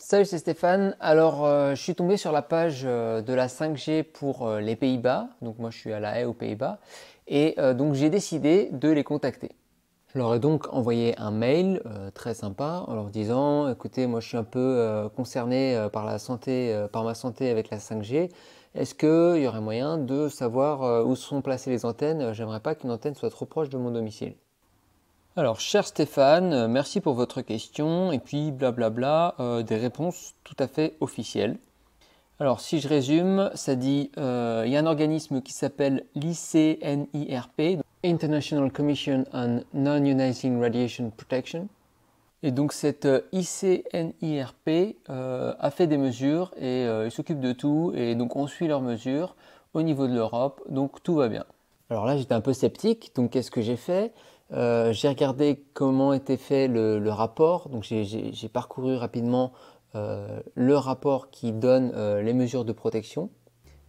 Salut, c'est Stéphane. Alors, euh, je suis tombé sur la page euh, de la 5G pour euh, les Pays-Bas. Donc, moi, je suis à La Haye aux Pays-Bas. Et donc, j'ai décidé de les contacter. Je leur ai donc envoyé un mail très sympa en leur disant Écoutez, moi, je suis un peu concerné par, la santé, par ma santé avec la 5G. Est-ce qu'il y aurait moyen de savoir où sont placées les antennes J'aimerais pas qu'une antenne soit trop proche de mon domicile. Alors, cher Stéphane, euh, merci pour votre question et puis blablabla, euh, des réponses tout à fait officielles. Alors, si je résume, ça dit euh, il y a un organisme qui s'appelle l'ICNIRP, International Commission on Non-Ionizing Radiation Protection. Et donc, cette ICNIRP a fait des mesures et s'occupe de tout, et donc on suit leurs mesures au niveau de l'Europe, donc tout va bien. Alors là, j'étais un peu sceptique, donc qu'est-ce que j'ai fait euh, j'ai regardé comment était fait le, rapport, donc j'ai parcouru rapidement euh, le rapport qui donne euh, les mesures de protection.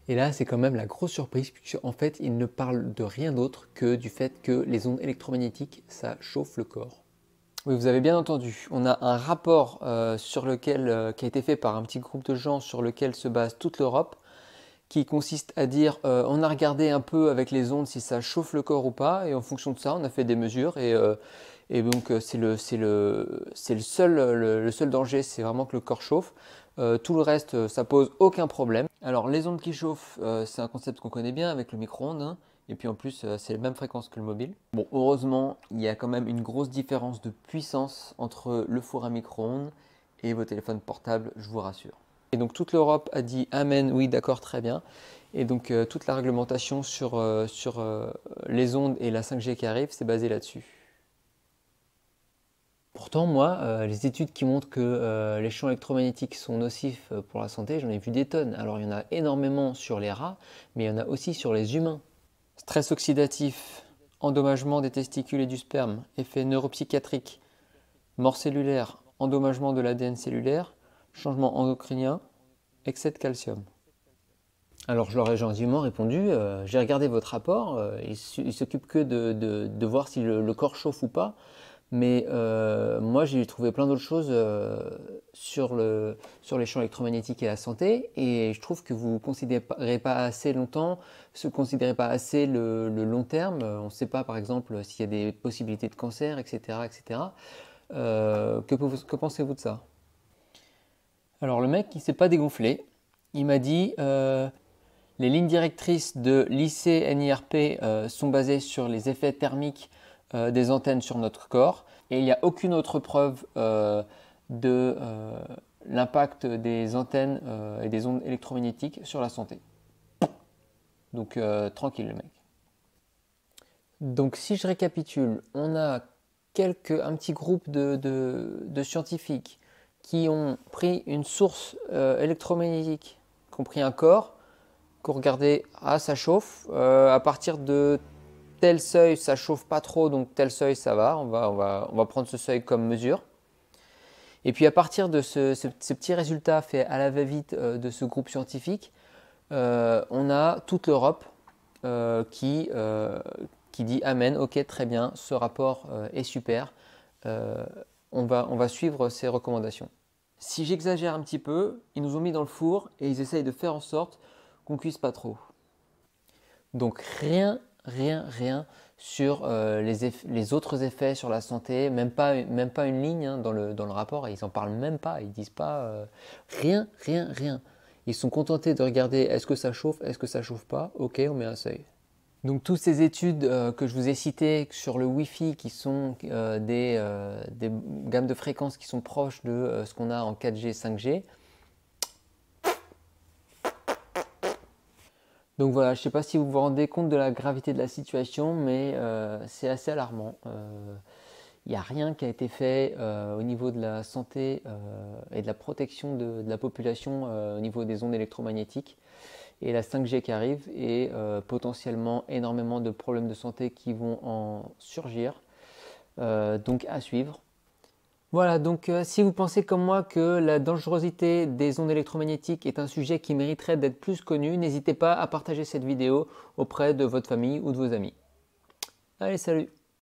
Et là, c'est quand même la grosse surprise, puisqu'en fait, il ne parle de rien d'autre que du fait que les ondes électromagnétiques, ça chauffe le corps. Oui, vous avez bien entendu, on a un rapport sur lequel, qui a été fait par un petit groupe de gens sur lequel se base toute l'Europe, qui consiste à dire euh, on a regardé un peu avec les ondes si ça chauffe le corps ou pas, et en fonction de ça, on a fait des mesures. Et, euh, donc, euh, c'est le, le, le, seul, le, seul danger, c'est vraiment que le corps chauffe. tout le reste, ça pose aucun problème. Alors, les ondes qui chauffent, c'est un concept qu'on connaît bien avec le micro-ondes. Hein, et puis en plus, c'est la même fréquence que le mobile. Bon, heureusement, il y a quand même une grosse différence de puissance entre le four à micro-ondes et vos téléphones portables, je vous rassure. Et donc toute l'Europe a dit Amen, oui, d'accord, très bien. Et donc euh, toute la réglementation sur, euh, sur euh, les ondes et la 5G qui arrive, c'est basé là-dessus. Pourtant, moi, les études qui montrent que les champs électromagnétiques sont nocifs pour la santé, j'en ai vu des tonnes. Alors il y en a énormément sur les rats, mais il y en a aussi sur les humains. Stress oxydatif, endommagement des testicules et du sperme, effet neuropsychiatrique, mort cellulaire, endommagement de l'ADN cellulaire, changement endocrinien, excès de calcium. Alors je leur ai gentiment répondu, euh, j'ai regardé votre rapport, euh, il, s'occupe que de, voir si le, corps chauffe ou pas, mais euh, moi j'ai trouvé plein d'autres choses sur, le, sur, les champs électromagnétiques et la santé, et je trouve que vous ne considérez pas assez longtemps, ne considérez pas assez le, long terme, on ne sait pas par exemple s'il y a des possibilités de cancer, etc. etc. que pensez-vous de ça alors le mec, il s'est pas dégonflé. Il m'a dit euh, les lignes directrices de lycée NIRP euh, sont basées sur les effets thermiques euh, des antennes sur notre corps et il n'y a aucune autre preuve de l'impact des antennes et des ondes électromagnétiques sur la santé. Donc tranquille le mec. Donc si je récapitule, on a quelques, un petit groupe de, de, de scientifiques qui ont pris une source euh, électromagnétique, qui ont pris un corps, qu'on regardait, ah ça chauffe, euh, à partir de tel seuil ça chauffe pas trop, donc tel seuil ça va, on va, on va, on va prendre ce seuil comme mesure. Et puis à partir de ce, ces petits résultats faits à la va-vite euh, de ce groupe scientifique, on a toute l'Europe qui, qui dit Amen, ok très bien, ce rapport est super on va, suivre ces recommandations. Si j'exagère un petit peu, ils nous ont mis dans le four et ils essayent de faire en sorte qu'on cuise pas trop. Donc rien, rien, rien sur euh, les, autres effets sur la santé, même pas, une ligne hein, dans, le, rapport, ils n'en parlent même pas, ils disent pas euh, rien, rien, rien. Ils sont contentés de regarder est-ce que ça chauffe, est-ce que ça chauffe pas, ok, on met un seuil. Donc toutes ces études euh, que je vous ai citées sur le Wi-Fi qui sont euh, euh, des, gammes de fréquences qui sont proches de ce qu'on a en 4G, 5G. Donc voilà, je ne sais pas si vous vous rendez compte de la gravité de la situation, mais c'est assez alarmant. Il n'y a rien qui a été fait au niveau de la santé et de la protection de la population au niveau des ondes électromagnétiques et la 5G qui arrive et euh, potentiellement énormément de problèmes de santé qui vont en surgir. Euh, donc à suivre. Voilà, donc euh, si vous pensez comme moi que la dangerosité des ondes électromagnétiques est un sujet qui mériterait d'être plus connu, n'hésitez pas à partager cette vidéo auprès de votre famille ou de vos amis. Allez, salut